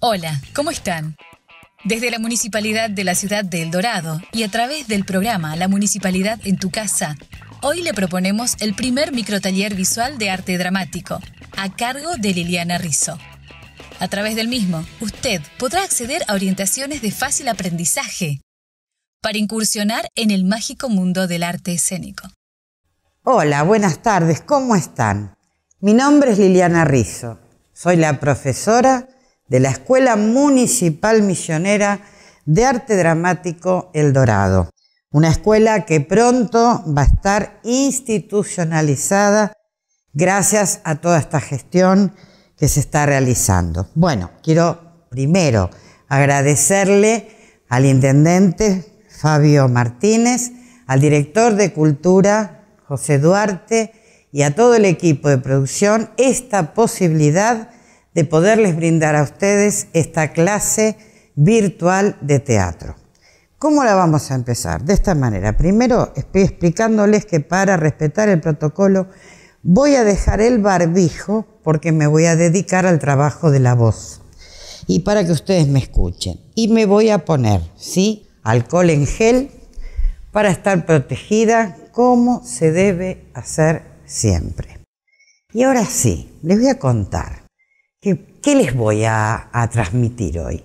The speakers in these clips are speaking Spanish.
Hola, ¿cómo están? Desde la Municipalidad de la Ciudad de El Dorado y a través del programa La Municipalidad en tu Casa, hoy le proponemos el primer microtaller visual de arte dramático, a cargo de Liliana Rizzo. A través del mismo, usted podrá acceder a orientaciones de fácil aprendizaje para incursionar en el mágico mundo del arte escénico. Hola, buenas tardes, ¿cómo están? Mi nombre es Liliana Rizzo, soy la profesora de la Escuela Municipal Misionera de Arte Dramático El Dorado. Una escuela que pronto va a estar institucionalizada gracias a toda esta gestión que se está realizando. Bueno, quiero primero agradecerle al intendente Fabio Martínez, al director de Cultura José Duarte y a todo el equipo de producción esta posibilidad de poderles brindar a ustedes esta clase virtual de teatro. ¿Cómo la vamos a empezar? De esta manera. Primero estoy explicándoles que para respetar el protocolo voy a dejar el barbijo porque me voy a dedicar al trabajo de la voz y para que ustedes me escuchen. Y me voy a poner, ¿sí? Alcohol en gel para estar protegida como se debe hacer siempre. Y ahora sí, les voy a contar ¿Qué, les voy a, transmitir hoy?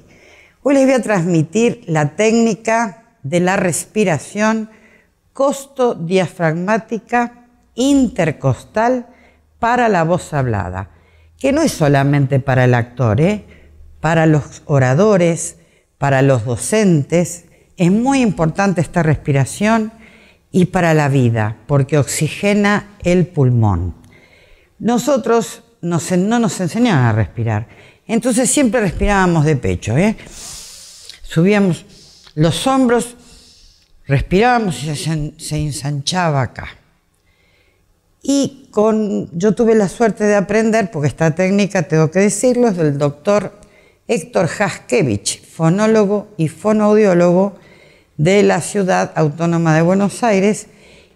Hoy les voy a transmitir la técnica de la respiración costodiafragmática intercostal para la voz hablada, que no es solamente para el actor, ¿eh? para los oradores, para los docentes. Es muy importante esta respiración y para la vida, porque oxigena el pulmón. Nosotros no nos enseñaban a respirar. Entonces siempre respirábamos de pecho. ¿eh? Subíamos los hombros, respirábamos y se, ensanchaba acá. Y con, yo tuve la suerte de aprender, porque esta técnica, tengo que decirlo, es del doctor Héctor Haskevich, fonólogo y fonoaudiólogo de la Ciudad Autónoma de Buenos Aires,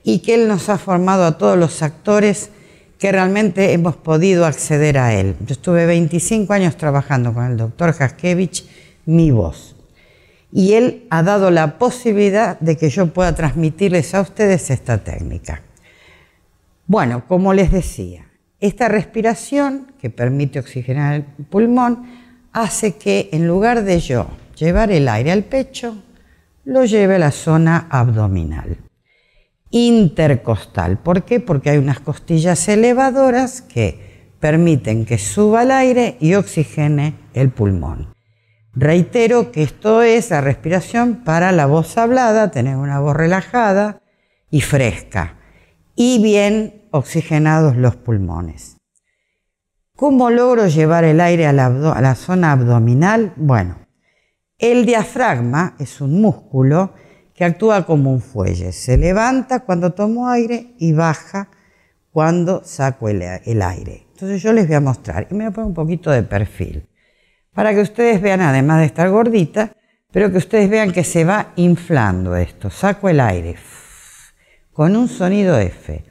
y que él nos ha formado a todos los actores que realmente hemos podido acceder a él. Yo estuve 25 años trabajando con el doctor Haskevich, mi voz. Y él ha dado la posibilidad de que yo pueda transmitirles a ustedes esta técnica. Bueno, como les decía, esta respiración que permite oxigenar el pulmón hace que en lugar de yo llevar el aire al pecho, lo lleve a la zona abdominal intercostal. ¿Por qué? Porque hay unas costillas elevadoras que permiten que suba el aire y oxigene el pulmón. Reitero que esto es la respiración para la voz hablada, tener una voz relajada y fresca y bien oxigenados los pulmones. ¿Cómo logro llevar el aire a la, zona abdominal? Bueno, el diafragma es un músculo que actúa como un fuelle. Se levanta cuando tomo aire y baja cuando saco el, aire. Entonces yo les voy a mostrar y me voy a poner un poquito de perfil para que ustedes vean, además de estar gordita, pero que ustedes vean que se va inflando esto. Saco el aire con un sonido F.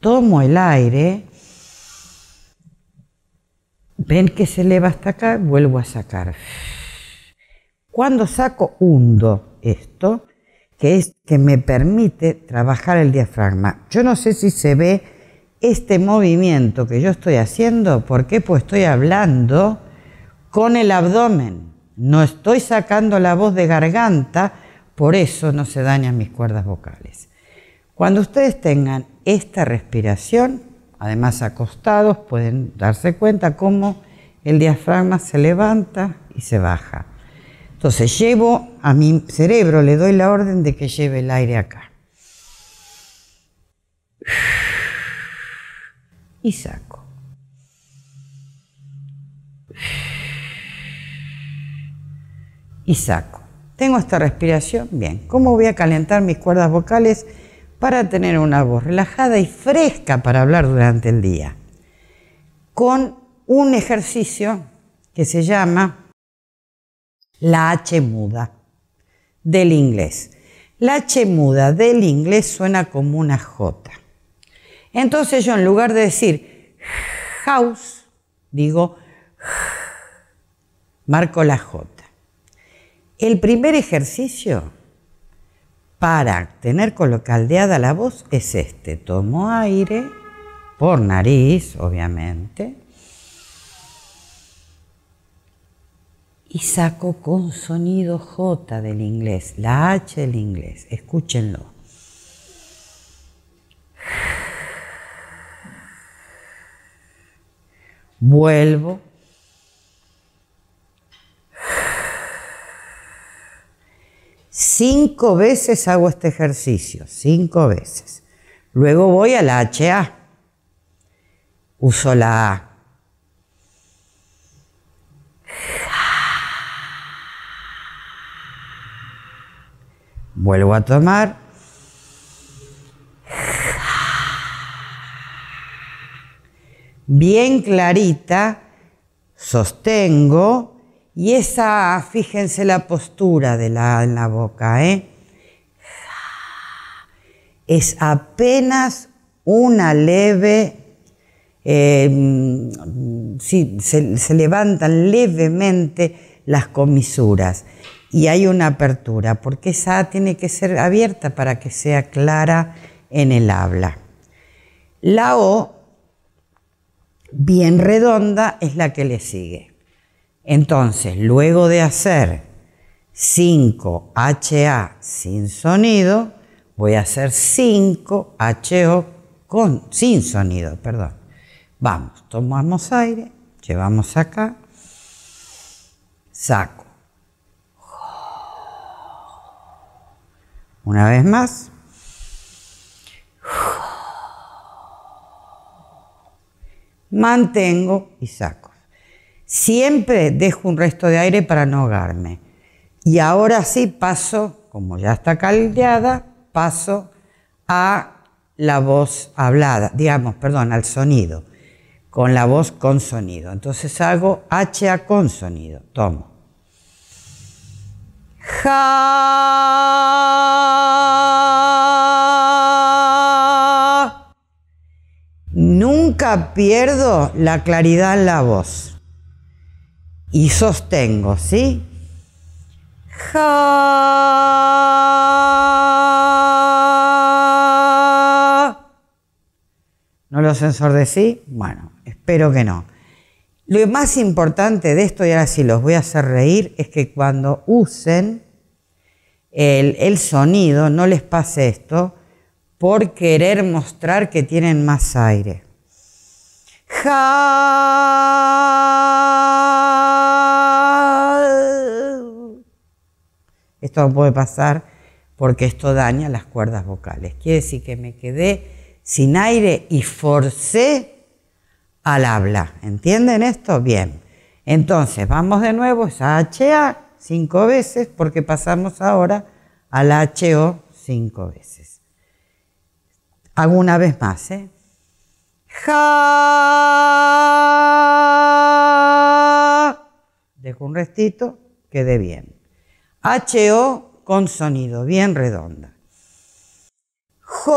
Tomo el aire. Ven que se eleva hasta acá, vuelvo a sacar. Cuando saco hundo esto, que es que me permite trabajar el diafragma. Yo no sé si se ve este movimiento que yo estoy haciendo, ¿por qué? Pues estoy hablando con el abdomen, no estoy sacando la voz de garganta, por eso no se dañan mis cuerdas vocales. Cuando ustedes tengan esta respiración, además acostados, pueden darse cuenta cómo el diafragma se levanta y se baja. Entonces llevo a mi cerebro, le doy la orden de que lleve el aire acá. Y saco. Y saco. Tengo esta respiración. Bien, ¿cómo voy a calentar mis cuerdas vocales para tener una voz relajada y fresca para hablar durante el día? Con un ejercicio que se llama la H muda del inglés. La H muda del inglés suena como una J. Entonces yo en lugar de decir house, digo marco la J. El primer ejercicio para tener colocaldeada la voz es este. Tomo aire por nariz, obviamente. y saco con sonido J del inglés, la H del inglés. Escúchenlo. Vuelvo. Cinco veces hago este ejercicio, cinco veces. Luego voy a la HA. Uso la A Vuelvo a tomar. Bien clarita, sostengo y esa, fíjense la postura de la, en la boca, ¿eh? es apenas una leve, em, sí, se, se levantan levemente las comisuras y hay una apertura, porque esa tiene que ser abierta para que sea clara en el habla. La O, bien redonda, es la que le sigue. Entonces, luego de hacer 5 HA sin sonido, voy a hacer 5 HO con, sin sonido, perdón. Vamos, tomamos aire, llevamos acá, saco Una vez más. Mantengo y saco. Siempre dejo un resto de aire para no ahogarme. Y ahora sí paso, como ya está caldeada, paso a la voz hablada, digamos, perdón, al sonido, con la voz con sonido. Entonces hago HA con sonido. Tomo. nunca pierdo la claridad en la voz. Y sostengo, ¿sí? Ja. ¿No de sí, Bueno, espero que no. Lo más importante de esto, y ahora sí los voy a hacer reír, es que cuando usen el sonido, no les pase esto, por querer mostrar que tienen más aire. Esto no puede pasar porque esto daña las cuerdas vocales. Quiere decir que me quedé sin aire y forcé al habla. ¿Entienden esto? Bien. Entonces, vamos de nuevo, a HA cinco veces porque pasamos ahora al HO cinco veces. Hago una vez más, ¿eh? Ja. Dejo un restito, quede bien. HO con sonido, bien redonda. Jo.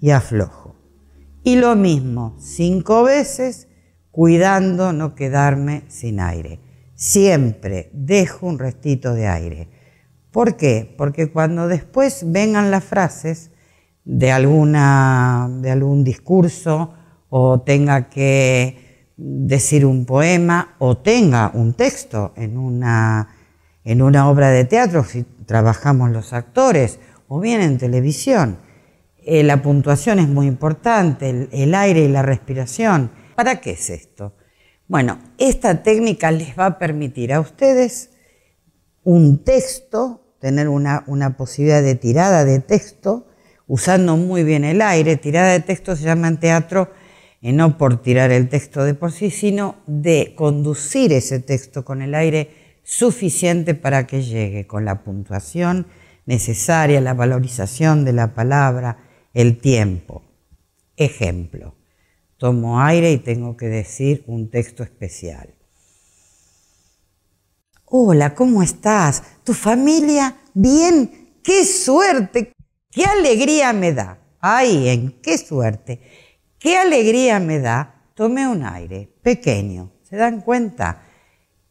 Y aflojo. Y lo mismo, cinco veces, cuidando no quedarme sin aire siempre dejo un restito de aire. ¿Por qué? Porque cuando después vengan las frases de, alguna, algún discurso o tenga que decir un poema o tenga un texto en una, obra de teatro, si trabajamos los actores, o bien en televisión, eh, la puntuación es muy importante, el aire y la respiración. ¿Para qué es esto? Bueno, esta técnica les va a permitir a ustedes un texto, tener una, posibilidad de tirada de texto, usando muy bien el aire. Tirada de texto se llama en teatro, eh, no por tirar el texto de por sí, sino de conducir ese texto con el aire suficiente para que llegue, con la puntuación necesaria, la valorización de la palabra, el tiempo. Ejemplo tomo aire y tengo que decir un texto especial. Hola, ¿cómo estás? ¿Tu familia? Bien, qué suerte, qué alegría me da. Ay, en qué suerte, qué alegría me da. Tomé un aire pequeño, ¿se dan cuenta?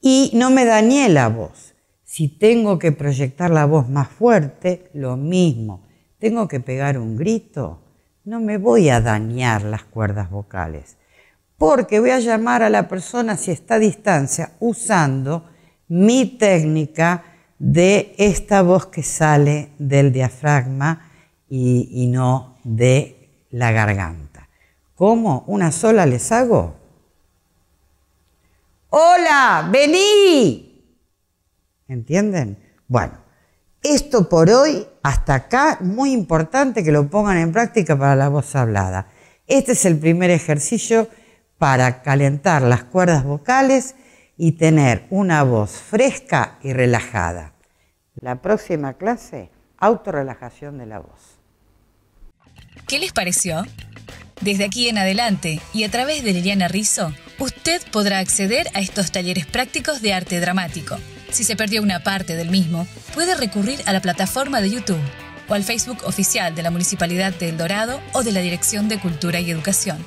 Y no me dañé la voz. Si tengo que proyectar la voz más fuerte, lo mismo. Tengo que pegar un grito, no me voy a dañar las cuerdas vocales, porque voy a llamar a la persona si está a distancia usando mi técnica de esta voz que sale del diafragma y, no de la garganta. ¿Cómo? ¿Una sola les hago? Hola, vení. ¿Entienden? Bueno, esto por hoy, hasta acá, muy importante que lo pongan en práctica para la voz hablada. Este es el primer ejercicio para calentar las cuerdas vocales y tener una voz fresca y relajada. La próxima clase, autorrelajación de la voz. ¿Qué les pareció? Desde aquí en adelante y a través de Liliana Rizzo, usted podrá acceder a estos talleres prácticos de arte dramático si se perdió una parte del mismo, puede recurrir a la plataforma de YouTube o al Facebook oficial de la Municipalidad de El Dorado o de la Dirección de Cultura y Educación.